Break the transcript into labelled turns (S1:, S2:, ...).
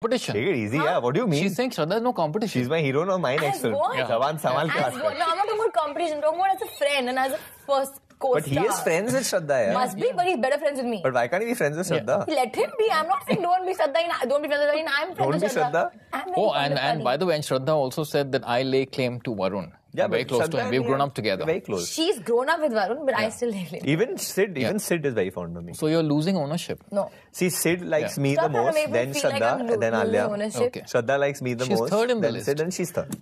S1: competition. Take it easy, huh? yeah. What do you mean? She's saying Shraddha, no competition. She's my hero, no mine expert. Yeah. Savan, as what? No, I'm
S2: not talking about competition. I'm talking about as a friend and as a first co-star. But he is friends with Shraddha, yeah. Must be, yeah. but he's better friends with me. But
S3: why can't he be friends with Shraddha?
S1: Yeah.
S2: Let him be. I'm not saying don't be Shraddha. Don't be friends with Shraddha.
S4: I'm friends with Shraddha.
S2: Shraddha. Oh,
S3: and, and by the way, and Shraddha also said that I lay claim to Varun. Yeah, very close to him. We've grown up together. Very
S1: close.
S4: She's grown up with Varun, but yeah. I still live here.
S3: Even Sid, even yeah. Sid
S1: is very fond of me. So you're losing ownership. No. See, Sid likes yeah. me the most, then Shraddha, like then Alia. Okay. Shraddha likes me the she's most. She's third in the then list. Sid, then she's third.